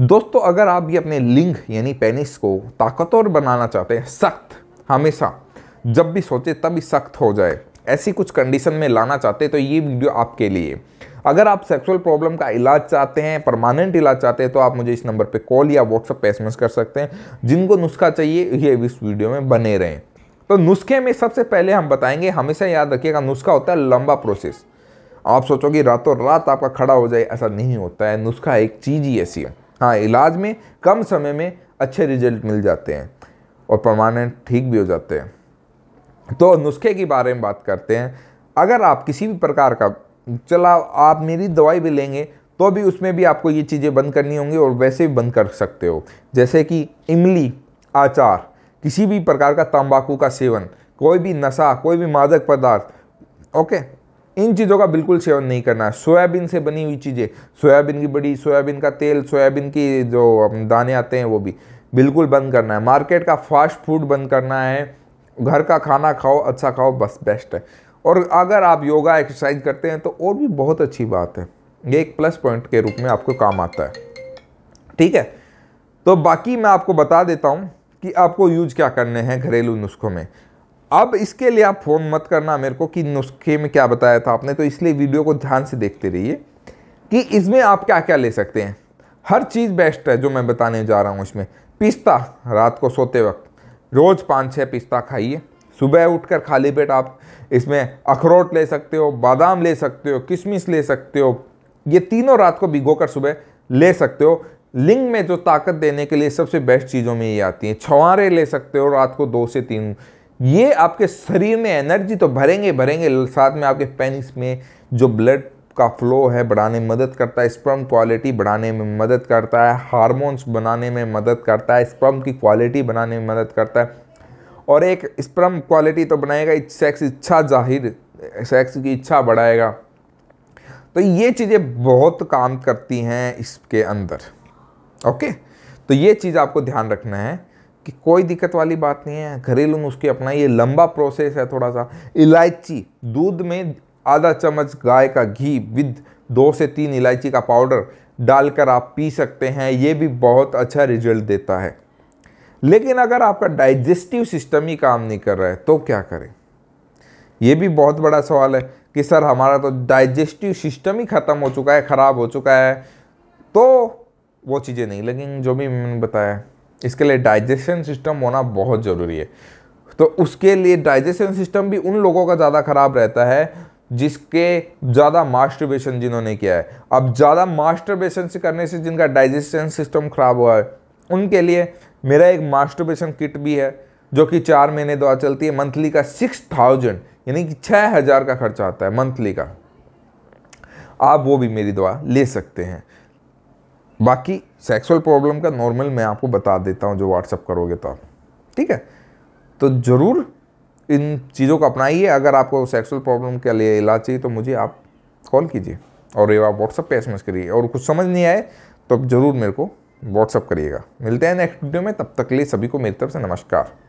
दोस्तों अगर आप भी अपने लिंग यानी पेनिस को ताकतवर बनाना चाहते हैं सख्त हमेशा जब भी सोचे तभी सख्त हो जाए ऐसी कुछ कंडीशन में लाना चाहते हैं तो ये वीडियो आपके लिए अगर आप सेक्सुअल प्रॉब्लम का इलाज चाहते हैं परमानेंट इलाज चाहते हैं तो आप मुझे इस नंबर पर कॉल या व्हाट्सअप पे एस कर सकते हैं जिनको नुस्खा चाहिए ये इस वीडियो में बने रहें तो नुस्खे में सबसे पहले हम बताएंगे हमेशा याद रखिएगा नुस्खा होता है लंबा प्रोसेस आप सोचोगे रातों रात आपका खड़ा हो जाए ऐसा नहीं होता है नुस्खा एक चीज़ ही ऐसी है हाँ इलाज में कम समय में अच्छे रिजल्ट मिल जाते हैं और परमानेंट ठीक भी हो जाते हैं तो नुस्खे के बारे में बात करते हैं अगर आप किसी भी प्रकार का चला आप मेरी दवाई भी लेंगे तो भी उसमें भी आपको ये चीज़ें बंद करनी होंगी और वैसे भी बंद कर सकते हो जैसे कि इमली आचार किसी भी प्रकार का तंबाकू का सेवन कोई भी नशा कोई भी मादक पदार्थ ओके इन चीज़ों का बिल्कुल सेवन नहीं करना है सोयाबीन से बनी हुई चीज़ें सोयाबीन की बड़ी सोयाबीन का तेल सोयाबीन की जो दाने आते हैं वो भी बिल्कुल बंद करना है मार्केट का फास्ट फूड बंद करना है घर का खाना खाओ अच्छा खाओ बस बेस्ट है और अगर आप योगा एक्सरसाइज करते हैं तो और भी बहुत अच्छी बात है ये एक प्लस पॉइंट के रूप में आपको काम आता है ठीक है तो बाकी मैं आपको बता देता हूँ कि आपको यूज क्या करने हैं घरेलू नुस्खों में अब इसके लिए आप फ़ोन मत करना मेरे को कि नुस्खे में क्या बताया था आपने तो इसलिए वीडियो को ध्यान से देखते रहिए कि इसमें आप क्या क्या ले सकते हैं हर चीज़ बेस्ट है जो मैं बताने जा रहा हूँ इसमें पिस्ता रात को सोते वक्त रोज़ पाँच छः पिस्ता खाइए सुबह उठकर खाली पेट आप इसमें अखरोट ले सकते हो बादाम ले सकते हो किशमिश ले सकते हो ये तीनों रात को भिगो कर सुबह ले सकते हो लिंग में जो ताकत देने के लिए सबसे बेस्ट चीज़ों में ये आती हैं छुआरे ले सकते हो रात को दो से तीन ये आपके शरीर में एनर्जी तो भरेंगे भरेंगे साथ में आपके पेनिस में जो ब्लड का फ्लो है बढ़ाने में मदद करता है स्पर्म क्वालिटी बढ़ाने में मदद करता है हार्मोन्स बनाने में मदद करता है स्पर्म की क्वालिटी बनाने में मदद करता है और एक स्पर्म क्वालिटी तो बनाएगा सेक्स इच्छा जाहिर सेक्स की इच्छा बढ़ाएगा तो ये चीज़ें बहुत काम करती हैं इसके अंदर ओके तो ये चीज़ आपको ध्यान रखना है कि कोई दिक्कत वाली बात नहीं है घरेलू नुस्खे अपना ये लंबा प्रोसेस है थोड़ा सा इलायची दूध में आधा चम्मच गाय का घी विद दो से तीन इलायची का पाउडर डालकर आप पी सकते हैं ये भी बहुत अच्छा रिजल्ट देता है लेकिन अगर आपका डाइजेस्टिव सिस्टम ही काम नहीं कर रहा है तो क्या करें ये भी बहुत बड़ा सवाल है कि सर हमारा तो डाइजेस्टिव सिस्टम ही ख़त्म हो चुका है ख़राब हो चुका है तो वो चीज़ें नहीं लगेंगी जो भी मैंने बताया इसके लिए डाइजेशन सिस्टम होना बहुत ज़रूरी है तो उसके लिए डाइजेशन सिस्टम भी उन लोगों का ज़्यादा ख़राब रहता है जिसके ज़्यादा मास्टरबेशन जिन्होंने किया है अब ज़्यादा मास्टरबेशन से करने से जिनका डाइजेशन सिस्टम ख़राब हुआ है उनके लिए मेरा एक मास्टरबेशन किट भी है जो कि चार महीने द्वारा चलती है मंथली का सिक्स थाउजेंड यानी कि छः हज़ार का खर्चा आता है मंथली का आप वो भी मेरी दवा ले सकते हैं बाकी सेक्सुअल प्रॉब्लम का नॉर्मल मैं आपको बता देता हूँ जो व्हाट्सअप करोगे तो आप ठीक है तो ज़रूर इन चीज़ों को अपनाइए अगर आपको सेक्सुअल प्रॉब्लम के लिए इलाज चाहिए तो मुझे आप कॉल कीजिए और ये आप व्हाट्सअप पे एस करिए और कुछ समझ नहीं आए तो ज़रूर मेरे को व्हाट्सअप करिएगा मिलते हैं नेक्स्ट वीडियो में तब तक के लिए सभी को मेरी तरफ से नमस्कार